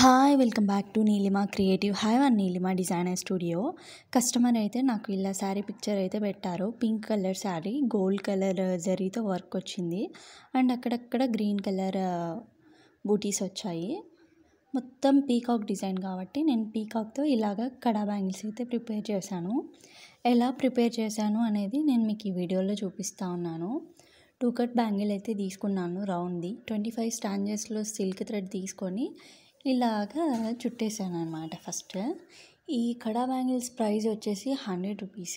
hi welcome back to Neelima creative hi and Neelima designer studio customer అయితే నాకు ఇలా sari picture అయితే పెట్టారు pink colour sari gold colour uh, జరీతో వర్క్ వచ్చింది అండ్ అక్కడక్కడ గ్రీన్ కలర్ uh, బూటీస్ వచ్చాయి మొత్తం పీకాక్ డిజైన్ కాబట్టి నేను పీకాక్తో ఇలాగ కడా బ్యాంగిల్స్ అయితే ప్రిపేర్ చేశాను ఎలా ప్రిపేర్ చేశాను అనేది నేను మీకు ఈ వీడియోలో చూపిస్తూ ఉన్నాను టూ కట్ బ్యాంగిల్ అయితే తీసుకున్నాను రౌండ్ది ట్వంటీ ఫైవ్ స్టాండర్స్లో సిల్క్ థ్రెడ్ తీసుకొని ఇలాగా చుట్టేసాను అనమాట ఫస్ట్ ఈ కడా బ్యాంగిల్స్ ప్రైస్ వచ్చేసి హండ్రెడ్ రూపీస్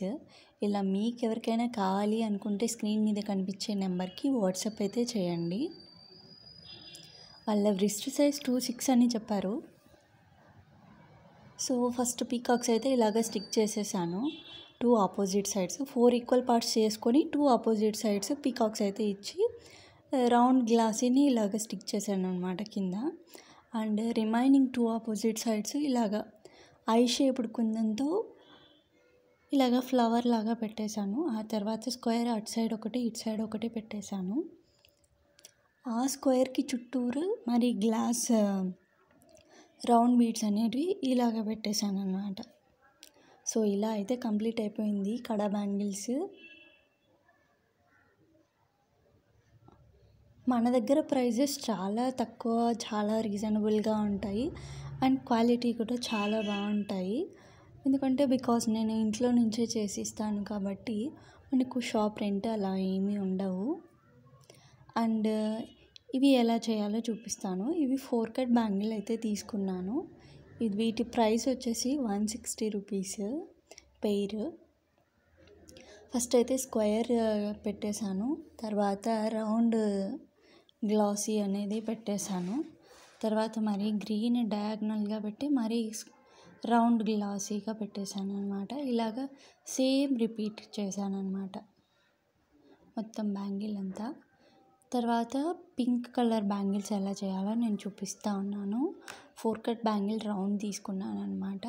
ఇలా మీకు ఎవరికైనా కావాలి అనుకుంటే స్క్రీన్ మీద కనిపించే నెంబర్కి వాట్సాప్ అయితే చేయండి వాళ్ళ రిస్ట్ సైజ్ టూ సిక్స్ అని చెప్పారు సో ఫస్ట్ పీకాక్స్ అయితే ఇలాగ స్టిక్ చేసేసాను two opposite sides four equal parts చేసుకొని టూ ఆపోజిట్ సైడ్స్ పీకాక్స్ అయితే ఇచ్చి రౌండ్ గ్లాసీని ఇలాగ స్టిక్ చేశాను అనమాట కింద and remaining two opposite sides ఇలాగా ఐ షేప్డ్ కుందంతో ఇలాగ ఫ్లవర్ లాగా పెట్టేశాను ఆ తర్వాత స్క్వేర్ అటు సైడ్ ఒకటి ఇటు సైడ్ ఒకటి పెట్టేశాను ఆ స్క్వేర్కి చుట్టూరు మరి గ్లాస్ రౌండ్ బీడ్స్ అనేవి ఇలాగ పెట్టేశాను అనమాట సో ఇలా అయితే కంప్లీట్ అయిపోయింది కడ బ్యాంగిల్స్ మన దగ్గర ప్రైజెస్ చాలా తక్కువ చాలా రీజనబుల్గా ఉంటాయి అండ్ క్వాలిటీ కూడా చాలా బాగుంటాయి ఎందుకంటే బికాస్ నేను ఇంట్లో నుంచే చేసిస్తాను కాబట్టి మనకు షాప్ రెంట్ అలా ఏమీ ఉండవు అండ్ ఇవి ఎలా చేయాలో చూపిస్తాను ఇవి ఫోర్ కట్ బ్యాంగిల్ అయితే తీసుకున్నాను ఇది వీటి ప్రైస్ వచ్చేసి one sixty rupees pair first అయితే స్క్వేర్ పెట్టేశాను తర్వాత రౌండ్ గ్లాసీ అనేది పెట్టేశాను తర్వాత మరి గ్రీన్ డయాగ్నల్గా పెట్టి మరీ రౌండ్ గ్లాసీగా పెట్టేశాను అనమాట ఇలాగ సేమ్ రిపీట్ చేశాను అనమాట మొత్తం బ్యాంగిల్ అంతా తర్వాత పింక్ కలర్ బ్యాంగిల్స్ ఎలా చేయాలో నేను చూపిస్తా ఉన్నాను ఫోర్ కట్ బ్యాంగిల్ రౌండ్ తీసుకున్నాను అనమాట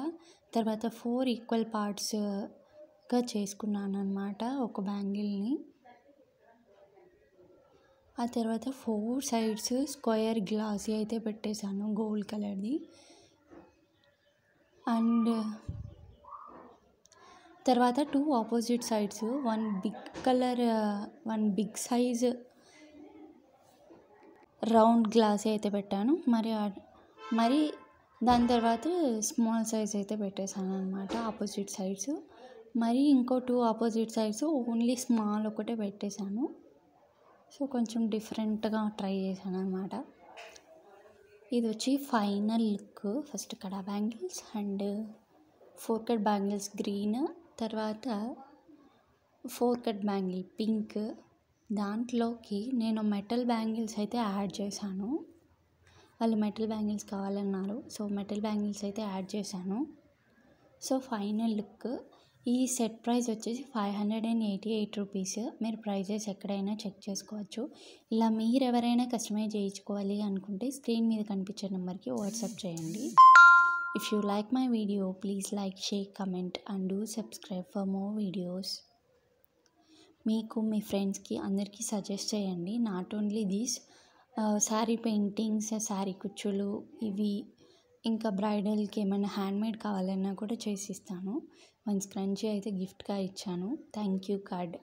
తర్వాత ఫోర్ ఈక్వల్ పార్ట్స్గా చేసుకున్నాను అనమాట ఒక బ్యాంగిల్ని ఆ తర్వాత ఫోర్ సైడ్స్ స్క్వేర్ గ్లాస్ అయితే పెట్టేశాను గోల్డ్ కలర్ది అండ్ తర్వాత two opposite sides one big colour one big size round glass అయితే పెట్టాను మరి మరి దాని తర్వాత స్మాల్ సైజ్ అయితే పెట్టేశాను అనమాట ఆపోజిట్ సైడ్స్ మరి ఇంకో two opposite sides only small ఒకటే పెట్టేశాను సో కొంచెం డిఫరెంట్గా ట్రై చేశాను అనమాట ఇది వచ్చి ఫైనల్ లుక్ ఫస్ట్ కడా bangles and four cut bangles green తర్వాత ఫోర్ కట్ బ్యాంగిల్ పింక్ దాంట్లోకి నేను మెటల్ బ్యాంగిల్స్ అయితే యాడ్ చేశాను వాళ్ళు మెటల్ బ్యాంగిల్స్ కావాలన్నారు సో మెటల్ బ్యాంగిల్స్ అయితే యాడ్ చేశాను సో ఫైనల్ లుక్ ఈ సెట్ ప్రైస్ వచ్చేసి five hundred and eighty eight rupees మీరు ప్రైజెస్ ఎక్కడైనా చెక్ చేసుకోవచ్చు ఇలా మీరు ఎవరైనా కస్టమైజ్ చేయించుకోవాలి అనుకుంటే స్క్రీన్ మీద కనిపించే నెంబర్కి వాట్సాప్ చేయండి if you like my video please like share comment and do subscribe for more videos మీకు మీ ఫ్రెండ్స్కి అందరికీ సజెస్ట్ చేయండి not only these sari paintings sari కుచ్చులు ఇవి ఇంకా బ్రైడల్కి ఏమైనా హ్యాండ్మేడ్ కావాలన్నా కూడా చేసి ఇస్తాను వన్స్ క్రంచి అయితే గిఫ్ట్గా ఇచ్చాను థ్యాంక్ యూ కార్డ్